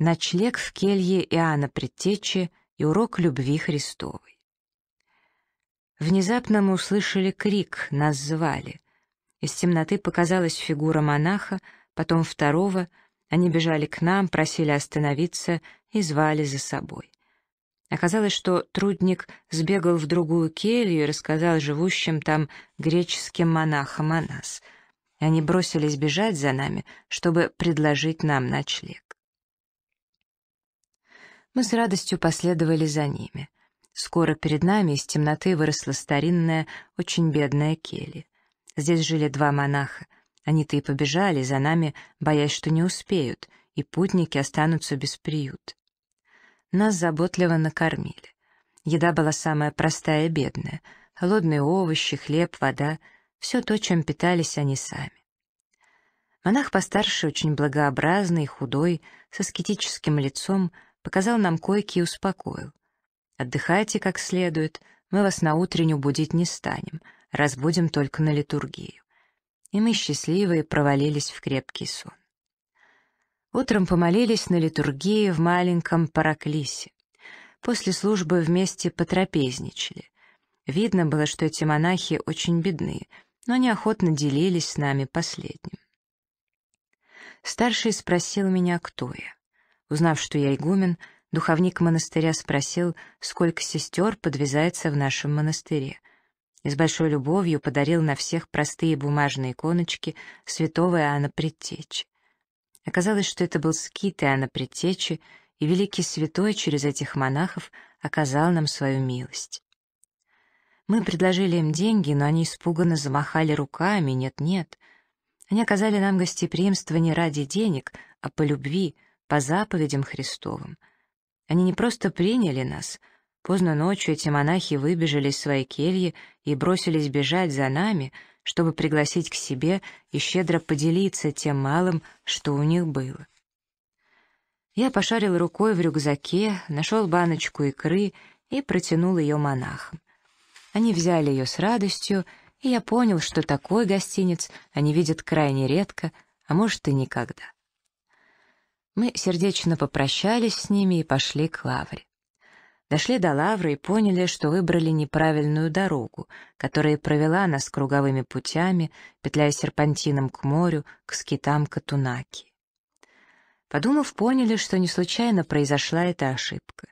Ночлег в келье Иоанна Предтечи и урок любви Христовой. Внезапно мы услышали крик, нас звали. Из темноты показалась фигура монаха, потом второго, они бежали к нам, просили остановиться и звали за собой. Оказалось, что трудник сбегал в другую келью и рассказал живущим там греческим монахам о нас. И они бросились бежать за нами, чтобы предложить нам ночлег. Мы с радостью последовали за ними. Скоро перед нами из темноты выросла старинная, очень бедная келья. Здесь жили два монаха. Они-то и побежали за нами, боясь, что не успеют, и путники останутся без приют. Нас заботливо накормили. Еда была самая простая и бедная. Холодные овощи, хлеб, вода — все то, чем питались они сами. Монах постарше, очень благообразный, худой, со аскетическим лицом — показал нам койки и успокоил. «Отдыхайте как следует, мы вас на утренню будить не станем, разбудим только на литургию». И мы, счастливые, провалились в крепкий сон. Утром помолились на литургии в маленьком Параклисе. После службы вместе потрапезничали. Видно было, что эти монахи очень бедны, но неохотно делились с нами последним. Старший спросил меня, кто я. Узнав, что я игумен, духовник монастыря спросил, сколько сестер подвязается в нашем монастыре. И с большой любовью подарил на всех простые бумажные иконочки святого Иоанна Предтечи. Оказалось, что это был скит Иоанна Предтечи, и великий святой через этих монахов оказал нам свою милость. Мы предложили им деньги, но они испуганно замахали руками «нет-нет». Они оказали нам гостеприимство не ради денег, а по любви — по заповедям Христовым. Они не просто приняли нас. Поздно ночью эти монахи выбежали из своей кельи и бросились бежать за нами, чтобы пригласить к себе и щедро поделиться тем малым, что у них было. Я пошарил рукой в рюкзаке, нашел баночку икры и протянул ее монахам. Они взяли ее с радостью, и я понял, что такой гостиниц они видят крайне редко, а может и никогда. Мы сердечно попрощались с ними и пошли к лавре. Дошли до лавры и поняли, что выбрали неправильную дорогу, которая провела нас круговыми путями, петляя серпантином к морю, к скитам Катунаки. Подумав, поняли, что не случайно произошла эта ошибка.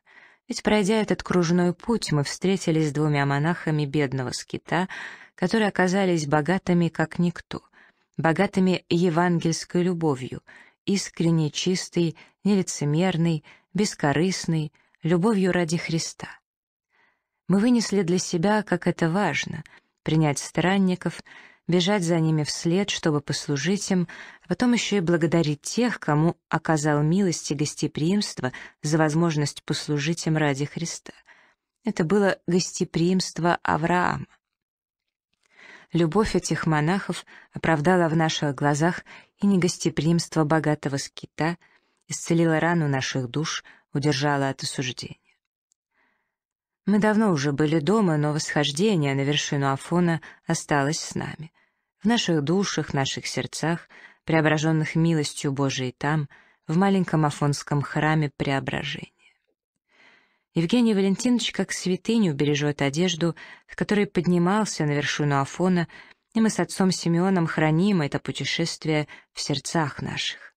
Ведь пройдя этот кружной путь, мы встретились с двумя монахами бедного скита, которые оказались богатыми как никто, богатыми евангельской любовью — искренний, чистый, нелицемерный, бескорыстный, любовью ради Христа. Мы вынесли для себя, как это важно, принять странников, бежать за ними вслед, чтобы послужить им, а потом еще и благодарить тех, кому оказал милость и гостеприимство за возможность послужить им ради Христа. Это было гостеприимство Авраама. Любовь этих монахов оправдала в наших глазах и негостеприимство богатого скита исцелило рану наших душ, удержало от осуждения. Мы давно уже были дома, но восхождение на вершину Афона осталось с нами. В наших душах, наших сердцах, преображенных милостью Божией там, в маленьком афонском храме преображения. Евгений Валентинович как святыню бережет одежду, в которой поднимался на вершину Афона и мы с отцом Симеоном храним это путешествие в сердцах наших.